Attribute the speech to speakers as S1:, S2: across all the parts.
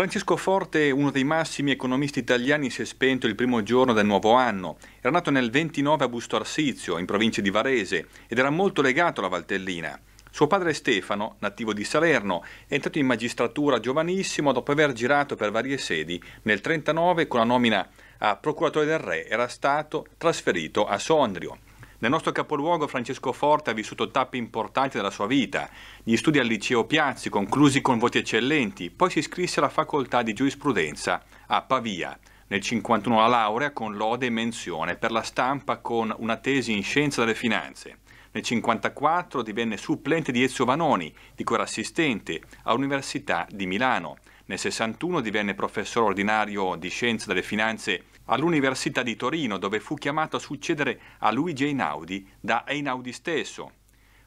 S1: Francesco Forte, uno dei massimi economisti italiani, si è spento il primo giorno del nuovo anno. Era nato nel 29 a Busto Arsizio, in provincia di Varese, ed era molto legato alla Valtellina. Suo padre Stefano, nativo di Salerno, è entrato in magistratura giovanissimo dopo aver girato per varie sedi. Nel 39, con la nomina a procuratore del re, era stato trasferito a Sondrio. Nel nostro capoluogo Francesco Forte ha vissuto tappe importanti della sua vita. Gli studi al liceo Piazzi, conclusi con voti eccellenti, poi si iscrisse alla facoltà di giurisprudenza a Pavia. Nel 51 la laurea con lode e menzione per la stampa con una tesi in scienza delle finanze. Nel 54 divenne supplente di Ezio Vanoni, di cui era assistente, all'Università di Milano. Nel 61 divenne professore ordinario di Scienze delle Finanze all'Università di Torino, dove fu chiamato a succedere a Luigi Einaudi da Einaudi stesso.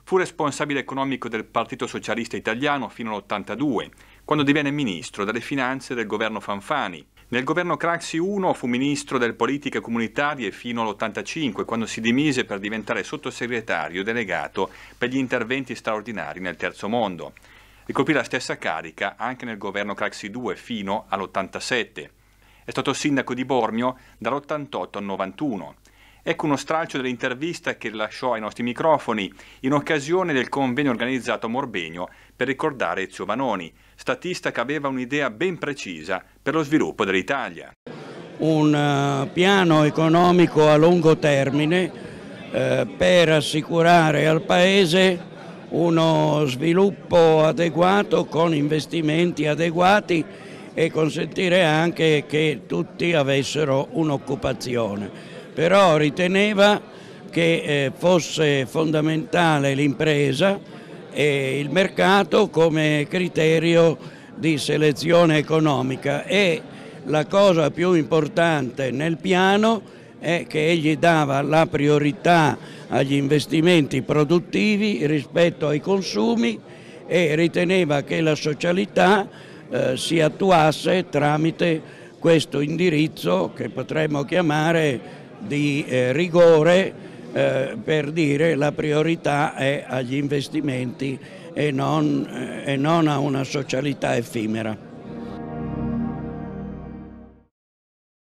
S1: Fu responsabile economico del Partito Socialista Italiano fino all'82, quando divenne ministro delle Finanze del governo Fanfani. Nel governo Craxi I fu ministro delle politiche comunitarie fino all'85, quando si dimise per diventare sottosegretario delegato per gli interventi straordinari nel Terzo Mondo ricoprì la stessa carica anche nel governo Craxi II fino all'87. È stato sindaco di Bormio dall'88 al 91. Ecco uno stralcio dell'intervista che rilasciò ai nostri microfoni in occasione del convegno organizzato a Morbegno per ricordare Ezio Vanoni, statista che aveva un'idea ben precisa per lo sviluppo dell'Italia.
S2: Un eh, piano economico a lungo termine eh, per assicurare al Paese uno sviluppo adeguato con investimenti adeguati e consentire anche che tutti avessero un'occupazione. Però riteneva che eh, fosse fondamentale l'impresa e il mercato come criterio di selezione economica e la cosa più importante nel piano è che egli dava la priorità agli investimenti produttivi rispetto ai consumi e riteneva che la socialità eh, si attuasse tramite questo indirizzo che potremmo chiamare di eh, rigore eh, per dire la priorità è agli investimenti e non, eh, e non a una socialità effimera.